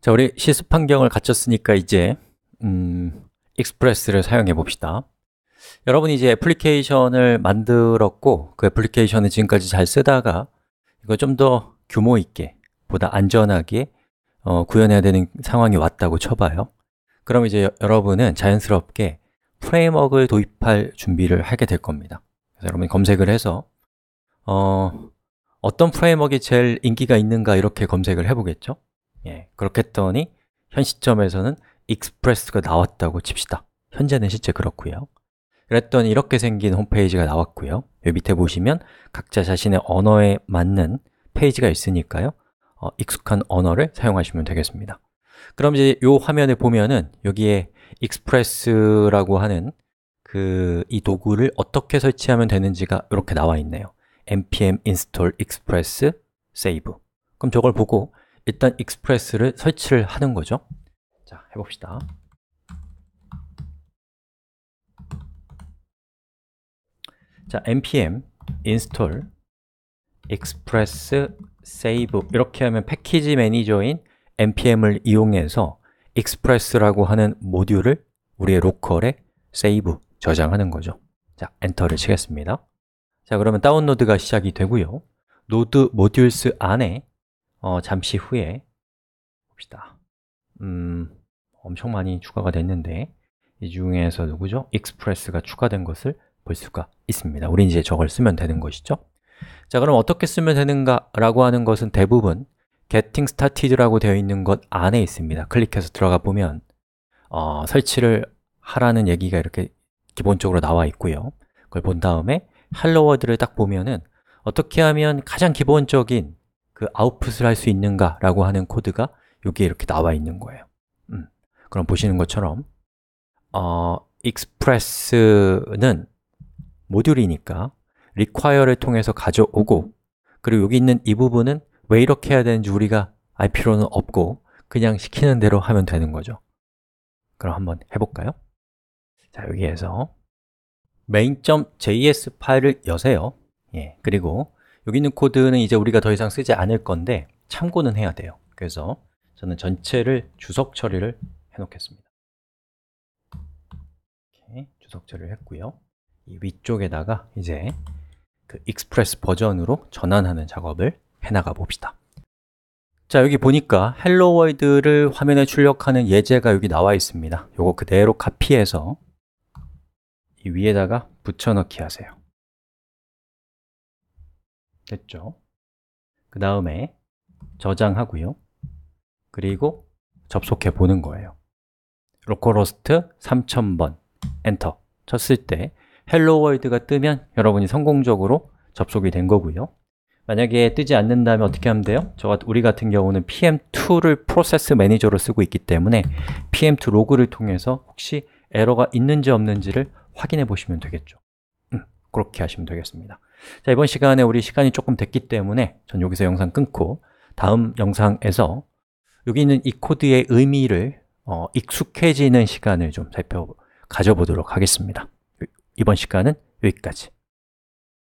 자, 우리 시습 환경을 갖췄으니까 이제 음, 익스프레스를 사용해 봅시다. 여러분이 이제 애플리케이션을 만들었고 그 애플리케이션을 지금까지 잘 쓰다가 이거 좀 더 규모 있게 보다 안전하게 어, 구현해야 되는 상황이 왔다고 쳐봐요. 그럼 이제 여러분은 자연스럽게 프레임워크를 도입할 준비를 하게 될 겁니다. 그래서 여러분이 검색을 해서 어, 어떤 프레임워크가 제일 인기가 있는가 이렇게 검색을 해보겠죠. 예, 그렇게 했더니 현 시점에서는 익스프레스가 나왔다고 칩시다 현재는 실제 그렇고요 그랬더니 이렇게 생긴 홈페이지가 나왔고요 여기 밑에 보시면 각자 자신의 언어에 맞는 페이지가 있으니까요 어, 익숙한 언어를 사용하시면 되겠습니다 그럼 이제 이 화면에 보면은 여기에 익스프레스라고 하는 그 이 도구를 어떻게 설치하면 되는지가 이렇게 나와 있네요 npm install express save 그럼 저걸 보고 일단 익스프레스를 설치를 하는 거죠 자, 해봅시다 자, npm install express save 이렇게 하면 패키지 매니저인 npm을 이용해서 express라고 하는 모듈을 우리의 로컬에 save 저장하는 거죠 자, 엔터를 치겠습니다 자, 그러면 다운로드가 시작이 되고요 노드 모듈스 안에 어, 잠시 후에 봅시다. 음, 엄청 많이 추가가 됐는데 이 중에서 누구죠? 익스프레스가 추가된 것을 볼 수가 있습니다. 우린 이제 저걸 쓰면 되는 것이죠. 자, 그럼 어떻게 쓰면 되는가라고 하는 것은 대부분 getting started라고 되어 있는 것 안에 있습니다. 클릭해서 들어가 보면 어, 설치를 하라는 얘기가 이렇게 기본적으로 나와 있고요. 그걸 본 다음에 헬로 월드를 딱 보면은 어떻게 하면 가장 기본적인 그 아웃풋을 할 수 있는가라고 하는 코드가 여기에 이렇게 나와 있는 거예요. 음. 그럼 보시는 것처럼 어, express는 모듈이니까 require를 통해서 가져오고 그리고 여기 있는 이 부분은 왜 이렇게 해야 되는지 우리가 알 필요는 없고 그냥 시키는 대로 하면 되는 거죠. 그럼 한번 해볼까요? 자, 여기에서 main.js 파일을 여세요. 예, 그리고 여기 있는 코드는 이제 우리가 더 이상 쓰지 않을 건데 참고는 해야 돼요 그래서 저는 전체를 주석 처리를 해 놓겠습니다 주석 처리를 했고요 이 위쪽에다가 이제 그 익스프레스 버전으로 전환하는 작업을 해나가 봅시다 자 여기 보니까 헬로 월드를 화면에 출력하는 예제가 여기 나와 있습니다 이거 그대로 카피해서 이 위에다가 붙여넣기 하세요 됐죠? 그 다음에 저장하고요 그리고 접속해 보는 거예요 로컬호스트 3000번 엔터 쳤을 때 헬로 월드가 뜨면 여러분이 성공적으로 접속이 된 거고요 만약에 뜨지 않는다면 어떻게 하면 돼요? 저 우리 같은 경우는 PM2를 프로세스 매니저로 쓰고 있기 때문에 PM2 로그를 통해서 혹시 에러가 있는지 없는지를 확인해 보시면 되겠죠 그렇게 하시면 되겠습니다 자 이번 시간에 우리 시간이 조금 됐기 때문에 전 여기서 영상 끊고 다음 영상에서 여기 있는 이 코드의 의미를 어, 익숙해지는 시간을 좀 살펴 가져보도록 하겠습니다 이번 시간은 여기까지